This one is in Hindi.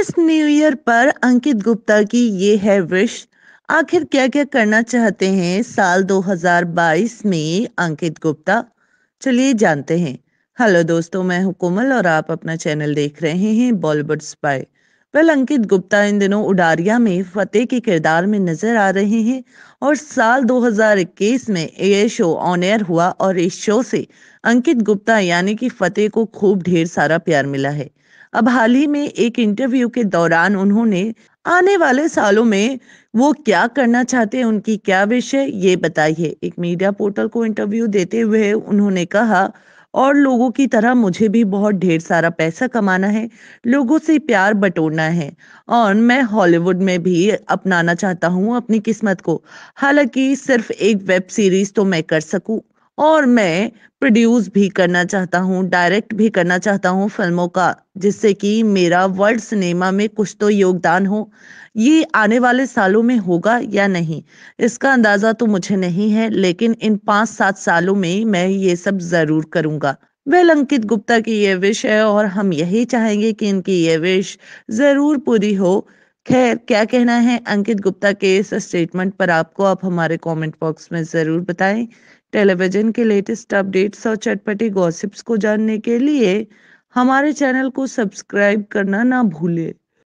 इस न्यू ईयर पर अंकित गुप्ता की ये है विश आखिर क्या क्या करना चाहते हैं साल 2022 में अंकित गुप्ता चलिए जानते हैं हेलो दोस्तों मैं हूं कोमल और आप अपना चैनल देख रहे हैं Bollywood spy well Ankit Gupta इन दिनों उडारिया में फतेह के किरदार में नजर आ रहे हैं और साल 2021 में ये शो ऑन एयर हुआ और इस शो से अंकित गुप्ता यानी कि फतेह को खूब ढेर सारा प्यार मिला है अब हाल ही में एक इंटरव्यू के दौरान उन्होंने आने वाले सालों में वो क्या करना चाहते हैं उनकी क्या विषय ये बताइए एक मीडिया पोर्टल को इंटरव्यू देते हुए उन्होंने कहा और लोगों की तरह मुझे भी बहुत ढेर सारा पैसा कमाना है लोगों से प्यार बटोरना है और मैं हॉलीवुड में भी अपनाना चाहता हूँ अपनी किस्मत को हालांकि सिर्फ एक वेब सीरीज तो मैं कर सकूँ और मैं प्रोड्यूस भी करना चाहता हूँ डायरेक्ट भी करना चाहता हूँ फिल्मों का जिससे कि मेरा वर्ल्ड सिनेमा में कुछ तो योगदान हो ये आने वाले सालों में होगा या नहीं इसका अंदाज़ा तो मुझे नहीं है लेकिन इन पांच सात सालों में मैं ये सब ज़रूर करूंगा वेल अंकित गुप्ता की ये विश है और हम यही चाहेंगे कि इनकी ये विश ज़रूर पूरी हो खैर क्या कहना है अंकित गुप्ता के इस स्टेटमेंट पर आपको आप हमारे कमेंट बॉक्स में ज़रूर बताएं टेलीविज़न के लेटेस्ट अपडेट्स और चटपटी गॉसिप्स को जानने के लिए हमारे चैनल को सब्सक्राइब करना ना भूलें